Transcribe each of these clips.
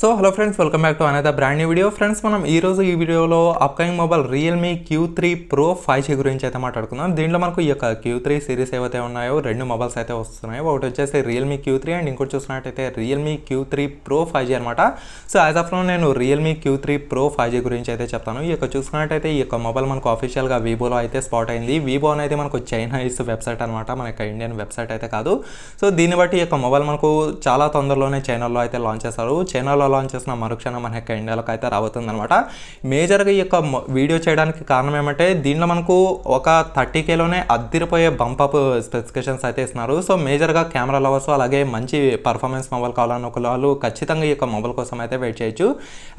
so hello friends welcome back to అనేదా brand video friends మనం ఈరోజు ఈ వీడియోలో upcoming mobile Realme Q three pro five G గురించి అయితే మాట్లాడుకుందాం దీంట్లో మనకు ఈ యొక్క క్యూ త్రీ సిరీస్ ఏవైతే ఉన్నాయో రెండు మొబైల్స్ అయితే వస్తున్నాయి ఒకటి వచ్చేసి రియల్మీ క్యూ త్రీ అండ్ ఇంకోటి చూసినట్టయితే Realme Q three pro five G అనమాట సో యాజ్ ఆఫ్ నేను Realme Q three pro five G గురించి అయితే చెప్తాను ఈ యొక్క చూసుకున్నట్టయితే ఈ యొక్క మొబైల్ మనకు అఫీషియల్గా వివోలో అయితే స్పాట్ అయింది వివో అనేది మనకు చైనీస్ వెబ్సైట్ అనమాట మన యొక్క ఇండియన్ వెబ్సైట్ అయితే కాదు సో దీన్ని బట్టి ఈ యొక్క మొబైల్ మనకు చాలా తొందరలోనే చైనాలో అయితే లాంచ్ చేస్తారు చైనాలో లాంచ్ చేసిన మరుక్షణం మన యొక్క ఇండియాలోకి అయితే అనమాట మేజర్గా ఈ యొక్క వీడియో చేయడానికి కారణం ఏమంటే దీనిలో మనకు ఒక థర్టీ కేలోనే అద్దరిపోయే బంప్ అప్ స్పెసిఫికేషన్స్ అయితే ఇస్తున్నారు సో మేజర్గా కెమెరా లవర్స్ అలాగే మంచి పర్ఫార్మెన్స్ మొబైల్ కావాలని ఒక వాళ్ళు ఖచ్చితంగా ఈ యొక్క మొబైల్ కోసం అయితే వెయిట్ చేయొచ్చు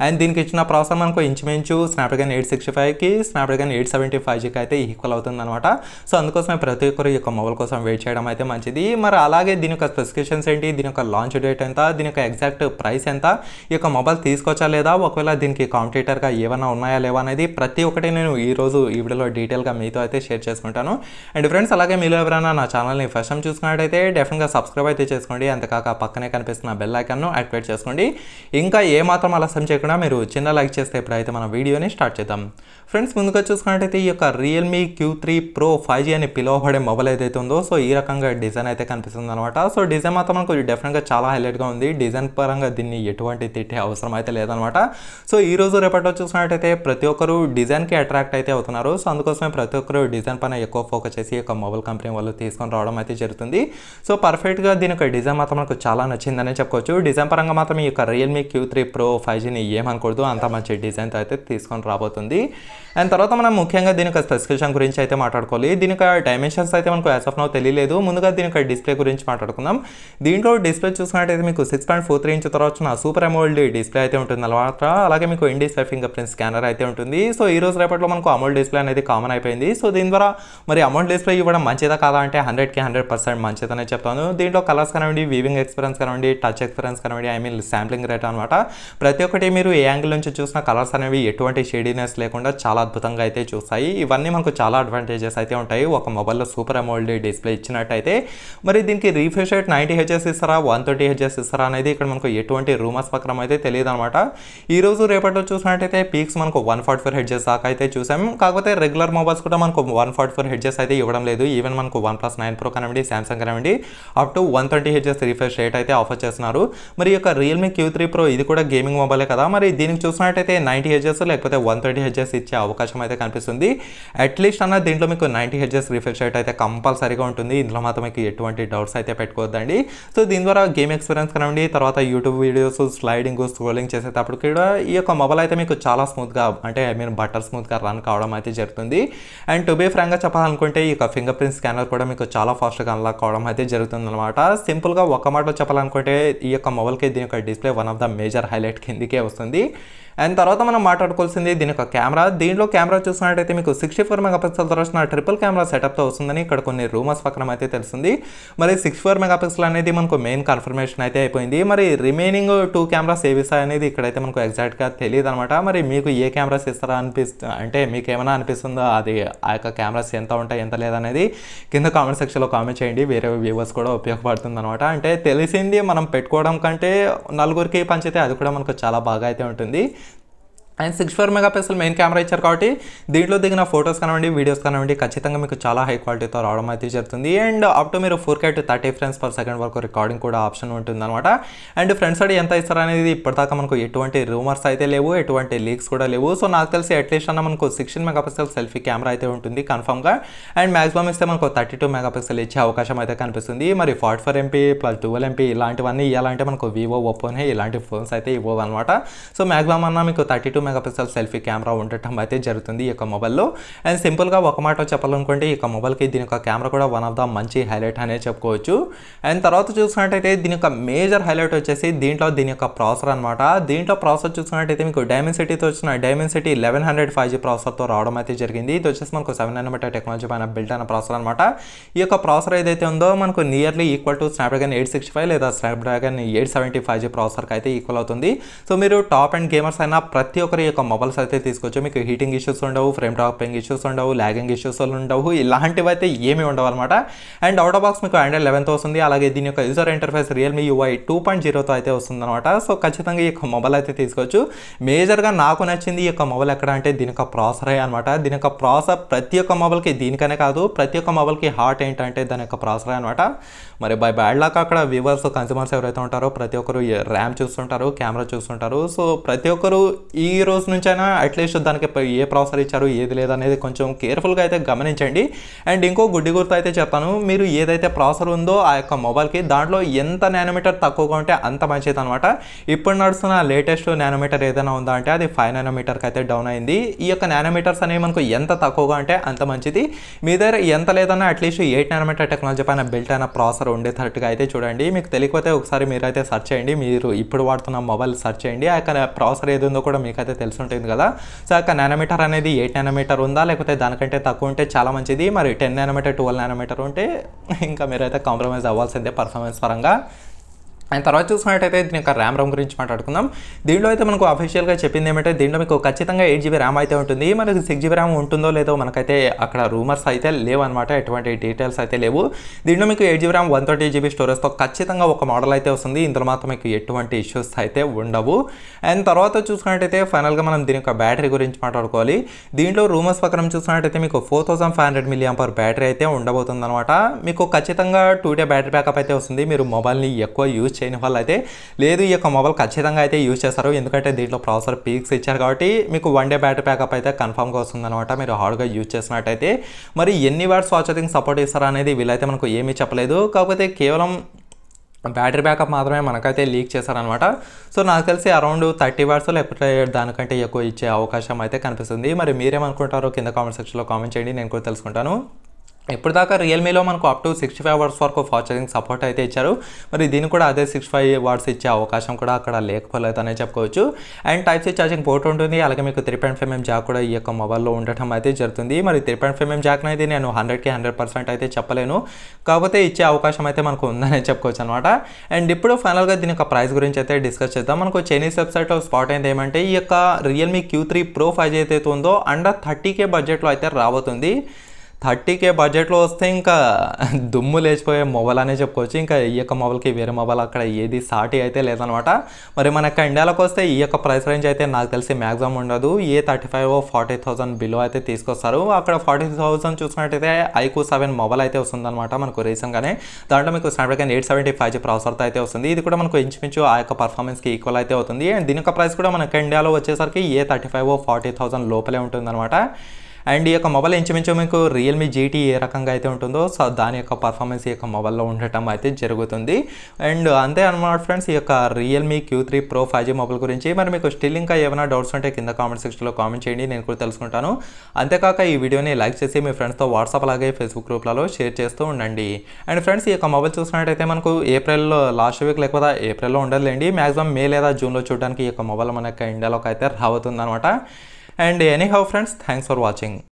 అండ్ దీనికి ఇచ్చిన ప్రాసెస్ మనకు ఇంచుమించు స్నాప్డ్రాగన్ ఎయిట్ సిక్స్టీ ఫైవ్కి స్నాప్డ్రాగన్ ఎయిట్ సెవెంటీ ఫైవ్ జీకి అయితే ఈక్వల్ అనమాట సో అందుకోసమే ప్రతి ఒక్కరు ఈ యొక్క మొబైల్ కోసం వెయిట్ చేయడం అయితే మంచిది మరి అలాగే దీని యొక్క స్పెసిఫికేషన్స్ ఏంటి దీని యొక్క లాంచ్ డేట్ ఎంత దీని యొక్క ఎగ్జాక్ట్ ప్రైస్ ఎంత ఈ యొక్క మొబైల్ తీసుకొచ్చా లేదా ఒకవేళ దీనికి కాంపిటేటర్గా ఏమైనా ఉన్నాయా లేవా అనేది ప్రతి ఒక్కటి నేను ఈరోజు ఈ వీడియోలో డీటెయిల్గా మీతో అయితే షేర్ చేసుకుంటాను అండ్ ఫ్రెండ్స్ అలాగే మీరు ఎవరైనా నా ఛానల్ని ఫస్ట్ టైం చూసుకున్నట్టయితే డెఫినెట్గా సబ్స్క్రైబ్ అయితే చేసుకోండి అంతేకాక పక్కనే కనిపిస్తున్న బెల్ ఐకాన్ను యాక్టివేట్ చేసుకోండి ఇంకా ఏమాత్రం ఆలస్యం చేయకుండా మీరు చిన్న లైక్ చేస్తే ఇప్పుడైతే మన వీడియోని స్టార్ట్ చేద్దాం ఫ్రెండ్స్ ముందుగా చూసుకున్నట్టయితే ఈ యొక్క Realme Q three pro five G అని పిలువబడే మొబైల్ ఏదైతే ఉందో సో ఈ రకంగా డిజైన్ అయితే కనిపిస్తుంది అనమాట సో డిజైన్ మాత్రం మనకు డెఫినెట్గా చాలా హైలైట్గా ఉంది డిజైన్ పరంగా దీన్ని ఎటువంటి తిట్టే అవసరం అయితే లేదనమాట సో ఈ రోజు రేపటిలో చూసినట్టయితే ప్రతి ఒక్కరు డిజైన్కి అట్రాక్ట్ అయితే అవుతున్నారు సో అందుకోసమే ప్రతి ఒక్కరు డిజైన్ పైన ఎక్కువ ఫోకస్ చేసి ఒక మొబైల్ కంపెనీ వాళ్ళు తీసుకొని రావడం అయితే జరుగుతుంది సో పర్ఫెక్ట్గా దీని యొక్క డిజైన్ మాత్రం మనకు చాలా నచ్చిందనే చెప్పుకోవచ్చు డిజైన్ పరంగా మాత్రం ఈ యొక్క Realme Q three pro five జీని ఏమనకూడదు అంత మంచి డిజైన్తో అయితే తీసుకొని రాబోతుంది అండ్ తర్వాత మనం ముఖ్యంగా దీని యొక్క స్పెసిఫికేషన్ గురించి అయితే మాట్లాడుకోవాలి దీని యొక్క డైమెన్షన్స్ అయితే మనకు యాస్ ఆఫ్ నో తెలియలేదు ముందుగా దీని యొక్క డిస్ప్లే గురించి మాట్లాడుకుందాం దీంట్లో డిస్ప్లే చూసుకున్నట్టయితే మీకు six point four three inch తర్వాత సూపర్ అమౌంట్ అమోల్డ్ డిస్ప్లే అయితే ఉంటుంది అనమాట అలాగే మీకు in display finger print scanner అయితే ఉంటుంది సో ఈ రోజు రేపట్లో మనకు అమోల్డ్ డిస్ప్లే అనేది కామన్ అయిపోయింది సో దీని ద్వారా మరి అమౌంట్ డిస్ప్లే ఇవ్వడం మంచిదా కాదా అంటే హండ్రెడ్కి హండ్రెడ్ పర్సెంట్ మంచిదనే చెప్తాను దీంట్లో కలర్స్ కనివ్వండి వీవింగ్ ఎక్స్పీరియన్స్ కనివ్వండి టచ్ ఎక్స్పీరియన్స్ కనివ్వండి ఐ మీన్ శాంప్లింగ్ రేట్ అనమాట ప్రతి ఒక్కటి మీరు ఏ యాంగిల్ నుంచి చూసిన కలర్స్ అనేవి ఎటువంటి షేడీనెస్ లేకుండా చాలా అద్భుతంగా అయితే చూస్తాయి ఇవన్నీ మనకు చాలా అడ్వాంటేజెస్ అయితే ఉంటాయి ఒక మొబైల్లో సూపర్ అమోల్డ్ డిస్ప్లే ఇచ్చినట్టయితే మరి దీనికి రీఫ్రెష్ రేట్ నైంటీ హెచ్ఎస్ ఇస్తారా వన్ థర్టీ హెచ్ఎస్ ఇస్తారా అనేది ఇక్కడ మనకు ఎటువంటి రూమర్స్ పక్కన మాత్రం అయితే తెలియదు అనమాట ఈరోజు రేపటిలో చూసినట్టయితే పీక్స్ మనకు వన్ ఫార్టీ ఫోర్ హెడ్జెస్ దాకా అయితే చూసాం కాకపోతే రెగ్యులర్ మొబైల్స్ కూడా మనకు వన్ ఫార్టీ ఫోర్ హెడ్జెస్ అయితే ఇవ్వడం లేదు ఈవెన్ మనకు వన్ ప్లస్ నైన్ ప్రో కానివ్వండి సామ్సంగ్ కానివ్వండి up to one twenty hertz refresh rate అయితే ఆఫర్ చేస్తున్నారు మరి యొక్క రియల్మీ క్యూ త్రీ ప్రో ఇది కూడా గేమింగ్ మొబైలే కదా మరి దీనికి చూసినట్టయితే నైంటీ హెడ్జెస్ లేకపోతే వన్ థర్టీ హెడ్జెస్ ఇచ్చే అవకాశం అయితే కనిపిస్తుంది అట్లీస్ట్ అన్న దీంట్లో మీకు నైంటీ హెడ్జెస్ రిఫ్రెష్ రేట్ అయితే కంపల్సరీగా ఉంటుంది ఇందులో మాత్రం మీకు ఎటువంటి డౌట్స్ అయితే పెట్టుకోవద్దండి సో దీని ద్వారా గేమ్ ఎక్స్పీరియన్స్ కానివ్వండి తర్వాత యూట్యూబ్ వీడియోస్ స్లైడింగ్ స్క్రోలింగ్ చేసేటప్పుడు కూడా ఈ యొక్క మొబైల్ అయితే మీకు చాలా స్మూత్గా అంటే మీరు బట్టర్ స్మూత్గా రన్ కావడం అయితే జరుగుతుంది అండ్ టు బీ ఫ్రాంక్గా చెప్పాలనుకుంటే ఈ యొక్క ఫింగర్ ప్రింట్ స్కానర్ కూడా మీకు చాలా ఫాస్ట్గా అన్లాక్ కావడం అయితే జరుగుతుంది అనమాట సింపుల్గా ఒక మాటలో చెప్పాలనుకుంటే ఈ యొక్క మొబైల్కి దీని యొక్క display one of the major highlight కిందికే వస్తుంది అండ్ తర్వాత మనం మాట్లాడుకోవాల్సింది దీని యొక్క కెమెరా దీంట్లో కెమెరా చూసినట్టయితే మీకు సిక్స్టీ ఫోర్ మెగాపిక్సెల్తో తర్వాత ట్రిపుల్ కెమెరా సెటప్తో వస్తుందని ఇక్కడ కొన్ని రూమర్స్ పక్కన అయితే తెలిసింది మరి సిక్స్టీ ఫోర్ మెగాపిక్సెల్ అనేది మనకు మెయిన్ కన్ఫర్మేషన్ అయితే అయిపోయింది మరి రిమైనింగ్ టూ కెమెరాస్ ఏవి అనేది ఇక్కడైతే మనకు ఎగ్జాక్ట్గా తెలియదు అనమాట మరి మీకు ఏ కెమెరాస్ ఇస్తారా అనిపిస్తుంది అంటే మీకు ఏమైనా అనిపిస్తుందో అది ఆ యొక్క కెమెరాస్ ఎంత ఉంటాయి ఎంత లేదనేది కింద కామెంట్ సెక్షన్లో కామెంట్ చేయండి వేరే వ్యూవర్స్ కూడా ఉపయోగపడుతుంది అనమాట అంటే తెలిసింది మనం పెట్టుకోవడం కంటే నలుగురికి పంచితే అది కూడా మనకు చాలా బాగా అయితే ఉంటుంది and six four megapixel main camera ఇచ్చారు కాబట్టి దీంట్లో దిగిన ఫొటోస్ కానివ్వండి వీడియోస్ కానివ్వండి ఖచ్చితంగా మీకు చాలా హై క్వాలిటీతో రావడం అయితే జరుగుతుంది అండ్ అప్ టు మీరు four K to thirty frames per second వరకు రికార్డింగ్ కూడా ఆప్షన్ ఉంటుంది అనమాట అండ్ ఫ్రెండ్స్ అడి ఎంత ఇస్తారు అనేది ఇప్పటిదాకా మనకు ఎటువంటి రూమర్స్ అయితే లేవు ఎటువంటి లీక్స్ కూడా లేవు సో నాకు తెలిసి అట్లీస్ట్ అన్న మనకు sixteen megapixel selfie camera అయితే ఉంటుంది కన్ఫామ్గా అండ్ మ్యాక్సిమం ఇస్తే మనకు థర్టీ టూ మెగా పిక్సెల్ ఇచ్చే అవకాశం అయితే కనిపిస్తుంది మరి forty four MP plus dual MP ఇలాంటివన్నీ ఇవ్వాలంటే మనకు వివో ఒప్పోనే ఇలాంటి ఫోన్స్ అయితే ఇవ్వవు అనమాట సో మ్యాక్సిమం అన్న మీకు thirty two megapixel selfie camera ఉండటం అయితే జరుగుతుంది ఈ యొక్క మొబైల్లో అండ్ సింపుల్గా ఒక మాట చెప్పాలనుకుంటే ఈ యొక్క మొబైల్కి దీని యొక్క కెమెరా కూడా వన్ ఆఫ్ ద మంచి హైలైట్ అనే చెప్పుకోవచ్చు అండ్ తర్వాత చూసుకున్నట్టయితే దీని యొక్క మేజర్ హైలైట్ వచ్చేసి దీంట్లో దీని యొక్క ప్రాసెసర్ అనమాట దీంట్లో ప్రాసెసర్ చూసుకున్నట్టయితే మీకు డైమెన్సిటీతో వచ్చిన Dimensity eleven hundred five G ప్రాసెసర్తో రావడం అయితే జరిగింది ఇది వచ్చేసి మనకు సెవెన్ హండ్రెడ్ టెక్నాలజీ పైన బిల్ట్ అయిన ప్రాసెసర్ అనమాట ఈ యొక్క ప్రాసెసర్ ఏదైతే ఉందో మనకు nearly equal to Snapdragon eight sixty five లేదా Snapdragon eight seventy five G ప్రాసెసర్కి అయితే ఈక్వల్ అవుతుంది సో మీరు టాప్ అండ్ గేమర్స్ అయినా ప్రతి ఒక్కరు మరి యొక్క మొబైల్స్ అయితే తీసుకొచ్చి మీకు హీటింగ్ ఇష్యూస్ ఉండవు ఫ్రేమ్ టాపింగ్ ఇష్యూస్ ఉండవు ల్యాగింగ్ ఇష్యూస్ ఉండవు ఇలాంటివి అయితే ఏమీ ఉండవు అనమాట అండ్ అవుట్ ఆఫ్ బాక్స్ మీకు ఆండ్రాయిడ్ లెవెన్త్ వస్తుంది అలాగే దీని యొక్క user interface Realme UI two point జీరోతో అయితే వస్తుంది అనమాట సో ఖచ్చితంగా ఈ యొక్క మొబైల్ అయితే తీసుకోవచ్చు మేజర్గా నాకు నచ్చింది ఈ యొక్క మొబైల్ ఎక్కడ అంటే దీని యొక్క ప్రాసరే అనమాట దీని యొక్క ప్రాసర్ ప్రతి ఒక్క మొబైల్కి దీనికనే కాదు ప్రతి ఒక్క మొబైల్కి హార్ట్ ఏంటంటే దాని యొక్క ప్రాసరే అనమాట మరి బై బ్యాడ్ లాక్ అక్కడ వ్యూవర్స్ కన్స్యూమర్స్ ఎవరైతే ఉంటారో ప్రతి ఒక్కరు ర్యామ్ చూస్తుంటారు కెమెరా చూస్తుంటారు సో ప్రతి ఒక్కరు ఈ రోజు నుంచైనా అట్లీస్ట్ దానికి ఏ ప్రాసర్ ఇచ్చారు ఏది లేదనేది కొంచెం కేర్ఫుల్గా అయితే గమనించండి అండ్ ఇంకో గుడ్డి గుర్తు అయితే చెప్పాను మీరు ఏదైతే ప్రాసెసర్ ఉందో ఆ యొక్క మొబైల్కి దాంట్లో ఎంత నానోమీటర్ తక్కువగా ఉంటే అంత మంచిది అనమాట ఇప్పుడు నడుస్తున్న లేటెస్ట్ నానోమీటర్ ఏదైనా ఉందా అంటే అది ఫైవ్ నానోమీటర్కి అయితే డౌన్ అయింది ఈ యొక్క నానోమీటర్స్ అనేవి మనకు ఎంత తక్కువగా అంటే అంత మంచిది మీ దగ్గర ఎంత లేదన్నా అట్లీస్ట్ ఎయిట్ నానోమీటర్ టెక్నాలజీ పైన బిల్ట్ అయిన ప్రాసెసర్ ఉండేటట్టుగా అయితే చూడండి మీకు తెలియకపోతే ఒకసారి మీరైతే సెర్చ్ చేయండి మీరు ఇప్పుడు వాడుతున్న మొబైల్ సెర్చ్ చేయండి ఆ యొక్క ప్రాసెసర్ ఏది ఉందో కూడా మీకు అయితే ఉంటుంది కదా సో యొక్క నానోమీటర్ అనేది ఎయిట్ నానోమీటర్ ఉందా లేకపోతే దానికంటే తక్కువ ఉంటే చాలా మంచిది మరి టెన్ నానోమీటర్ ట్వెల్వ్ నానోమీటర్ ఉంటే ఇంకా మీరైతే కాంప్రమైజ్ అవ్వాల్సిందే పర్ఫార్మెన్స్ పరంగా అండ్ తర్వాత చూసుకున్నట్టయితే దీని యొక్క ర్యామ్ రోమ్ గురించి మాట్లాడుకుందాం దీంట్లో అయితే మనకు అఫీషియల్గా చెప్పింది ఏమంటే దీంట్లో మీకు ఖచ్చితంగా ఎయిట్ జీబీ ర్యామ్ అయితే ఉంటుంది మనకి సిక్స్ జీబీ ర్యామ్ ఉంటుందో లేదో మనకైతే అక్కడ రూమర్స్ అయితే లేవు అనమాట ఎటువంటి డీటెయిల్స్ అయితే లేవు దీంట్లో మీకు eight GB RAM one thirty GB స్టోరేజ్తో ఖచ్చితంగా ఒక మోడల్ అయితే వస్తుంది ఇందులో మాత్రం మీకు ఎటువంటి ఇష్యూస్ అయితే ఉండవు అండ్ తర్వాత చూసుకున్నట్టయితే ఫైనల్గా మనం దీని యొక్క బ్యాటరీ గురించి మాట్లాడుకోవాలి దీంట్లో రూమర్స్ ప్రకారం చూసుకున్నట్టయితే మీకు four thousand five hundred milliampere battery అయితే ఉండబోతుంది అనమాట మీకు ఖచ్చితంగా టూ డే బ్యాటరీ బ్యాకప్ అయితే వస్తుంది మీరు మొబైల్ని ఎక్కువ యూజ్ చేయని వాళ్ళు అయితే లేదు ఈ యొక్క మొబైల్ ఖచ్చితంగా అయితే యూజ్ చేస్తారు ఎందుకంటే దీంట్లో ప్రాసెసర్ పీక్స్ ఇచ్చారు కాబట్టి మీకు వన్ డే బ్యాటరీ బ్యాకప్ అయితే కన్ఫామ్గా వస్తుందనమాట మీరు హార్డ్గా యూజ్ చేసినట్టయితే మరి ఎన్ని వాట్స్ వాచ్ సపోర్ట్ ఇస్తారు అనేది వీళ్ళైతే మనకు ఏమీ చెప్పలేదు కాకపోతే కేవలం బ్యాటరీ బ్యాకప్ మాత్రమే మనకైతే లీక్ చేశారనమాట సో నాకు తెలిసి అరౌండ్ థర్టీ వాట్స్ లేకపోతే దానికంటే ఎక్కువ ఇచ్చే అవకాశం అయితే కనిపిస్తుంది మరి మీరేమనుకుంటారో కింద కామెంట్ సెక్షన్లో కామెంట్ చేయండి నేను కూడా తెలుసుకుంటాను ఇప్పుడు దాకా రియల్మీలో మనకు up to sixty five watts వరకు ఫాస్ట్ చార్జింగ్ సపోర్ట్ అయితే ఇచ్చారు మరి దీన్ని కూడా అదే సిక్స్టీ ఫైవ్ వర్డ్స్ ఇచ్చే అవకాశం కూడా అక్కడ అనే చెప్పుకోవచ్చు and type C charging port ఉంటుంది అలాగే మీకు three point five MM jack కూడా ఈ యొక్క మొబైల్లో ఉండటం అయితే జరుగుతుంది మరి three point five MM jack అయితే నేను హండ్రెడ్కి హండ్రెడ్ పర్సెంట్ అయితే చెప్పలేను కాకపోతే ఇచ్చే అవకాశం అయితే మనకు ఉందనే చెప్పుకోవచ్చు అనమాట అండ్ ఇప్పుడు ఫైనల్గా దీని యొక్క ప్రైస్ గురించి అయితే డిస్కస్ చేద్దాం మనకు చైనీస్ వెబ్సైట్లో స్పాట్ అయింది ఏమంటే ఈ యొక్క Realme Q three pro five ఏదైతే ఉందో అండర్ థర్టీ కే బడ్జెట్లో అయితే రాబోతుంది థర్టీకే బడ్జెట్లో వస్తే ఇంకా దుమ్ము లేచిపోయే మొబైల్ అనే చెప్పుకోవచ్చు ఇంకా ఈ యొక్క మొబైల్కి వేరే మొబైల్ అక్కడ ఏది సాటి అయితే లేదనమాట మరి మన యొక్క ఇండియాలోకి వస్తే ఈ యొక్క ప్రైస్ రేంజ్ అయితే నాకు తెలిసి మ్యాక్సిమం ఉండదు a thirty five forty thousand below అయితే తీసుకొస్తారు అక్కడ ఫార్టీ థౌసండ్ చూసుకున్నట్టయితే ఐకూ సెవెన్ మొబైల్ అయితే వస్తుందనమాట మనకు రీసెంట్గానే దాంట్లో మీకు Snapdragon eight seventy five G ప్రాసర్తో అయితే వస్తుంది ఇది కూడా మనకు ఇంచుమించు ఆ యొక్క పర్ఫార్మెన్స్కి ఈక్వల్ అయితే అవుతుంది అండ్ దీని యొక్క ప్రైస్ కూడా మనకు ఇండియాలో వచ్చేసరికి a thirty five forty thousand లోపలే ఉంటుందన్నమాట అండ్ ఈ యొక్క మొబైల్ ఇంచుమించు మీకు రియల్మీ జీటీ ఏ రకంగా అయితే ఉంటుందో సో దాని యొక్క పర్ఫార్మెన్స్ ఈ యొక్క మొబైల్లో ఉండటం అయితే జరుగుతుంది అండ్ అంతే అనమాట ఫ్రెండ్స్ ఈ యొక్క Realme Q three pro five G mobile గురించి మరి మీకు స్టిల్ ఇంకా ఏమైనా డౌట్స్ ఉంటే కింద కామెంట్ సెక్షన్లో కామెంట్ చేయండి నేను కూడా తెలుసుకుంటాను అంతేకాక ఈ వీడియోని లైక్ చేసి మీ ఫ్రెండ్స్తో వాట్సాప్ అలాగే ఫేస్బుక్ గ్రూప్లలో షేర్ చేస్తూ ఉండండి అండ్ ఫ్రెండ్స్ ఈ యొక్క మొబైల్ చూసినట్టయితే మనకు ఏప్రిల్లో లాస్ట్ వీక్ లేకపోతే ఏప్రిల్లో ఉండదులేండి మ్యాక్సిమం మే లేదా జూన్లో చూడడానికి ఈ యొక్క మొబైల్ మనకి ఇండియాలోకి అయితే రాబోతుంది అనమాట and anyhow friends thanks for watching